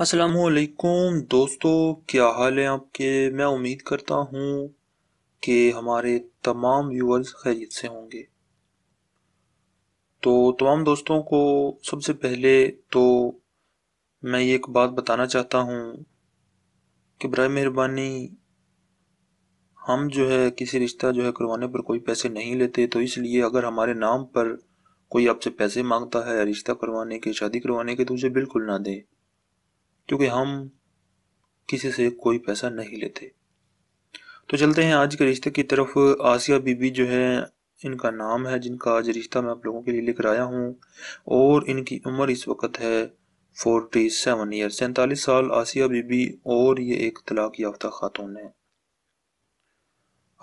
असलकुम दोस्तों क्या हाल है आपके मैं उम्मीद करता हूँ कि हमारे तमाम व्यूअर्स खैरियत से होंगे तो तमाम दोस्तों को सबसे पहले तो मैं ये एक बात बताना चाहता हूँ कि बर मेहरबानी हम जो है किसी रिश्ता जो है करवाने पर कोई पैसे नहीं लेते तो इसलिए अगर हमारे नाम पर कोई आपसे पैसे मांगता है रिश्ता करवाने के शादी करवाने के तो उसे बिल्कुल ना दें क्योंकि हम किसी से कोई पैसा नहीं लेते तो चलते हैं आज के रिश्ते की तरफ आसिया बीबी जो है इनका नाम है जिनका आज रिश्ता मैं आप लोगों के लिए लेकर आया हूँ और इनकी उम्र इस वक्त है फोर्टी सेवन ईयर सैंतालीस साल आसिया बीबी और ये एक तलाक याफ्ता खातून है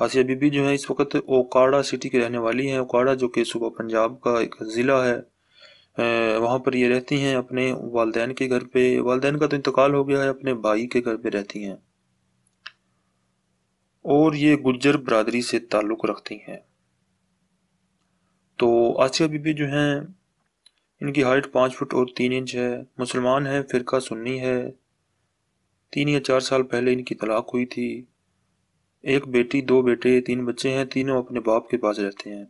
आसिया बीबी जो है इस वक्त ओकाड़ा सिटी की रहने वाली हैं ओकाड़ा जो कि सुबह पंजाब का एक ज़िला है वहाँ पर ये रहती हैं अपने वालदेन के घर पे वालदेन का तो इंतकाल हो गया है अपने भाई के घर पे रहती हैं और ये गुज्जर बरदरी से ताल्लुक़ रखती हैं तो आसिया बीबी जो हैं इनकी हाइट पाँच फुट और तीन इंच है मुसलमान है फ़िरका सुन्नी है तीन या चार साल पहले इनकी तलाक हुई थी एक बेटी दो बेटे तीन बच्चे हैं तीनों अपने बाप के पास रहते हैं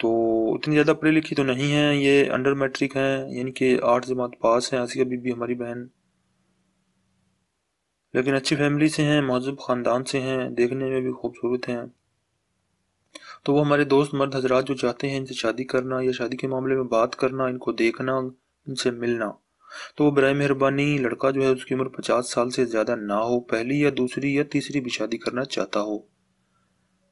तो उतनी ज़्यादा पढ़ी लिखी तो नहीं है ये अंडर मैट्रिक हैं यानी कि आठ जमात पास हैं आसिया बीबी हमारी बहन लेकिन अच्छी फैमिली से हैं महजब ख़ानदान से हैं देखने में भी खूबसूरत हैं तो वो हमारे दोस्त मर्द हजरात जो चाहते हैं इनसे शादी करना या शादी के मामले में बात करना इनको देखना इनसे मिलना तो वो बर मेहरबानी लड़का जो है उसकी उम्र पचास साल से ज़्यादा ना हो पहली या दूसरी या तीसरी भी शादी करना चाहता हो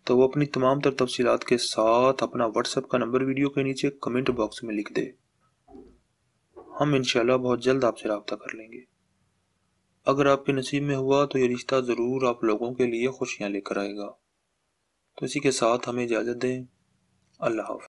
तो वो अपनी तमाम तर तफसीत के साथ अपना व्हाट्सएप का नंबर वीडियो के नीचे कमेंट बॉक्स में लिख दे हम इनशाला बहुत जल्द आपसे रबता कर लेंगे अगर आपके नसीब में हुआ तो ये रिश्ता ज़रूर आप लोगों के लिए खुशियाँ लेकर आएगा तो इसी के साथ हमें इजाज़त दें अल्लाह हाफ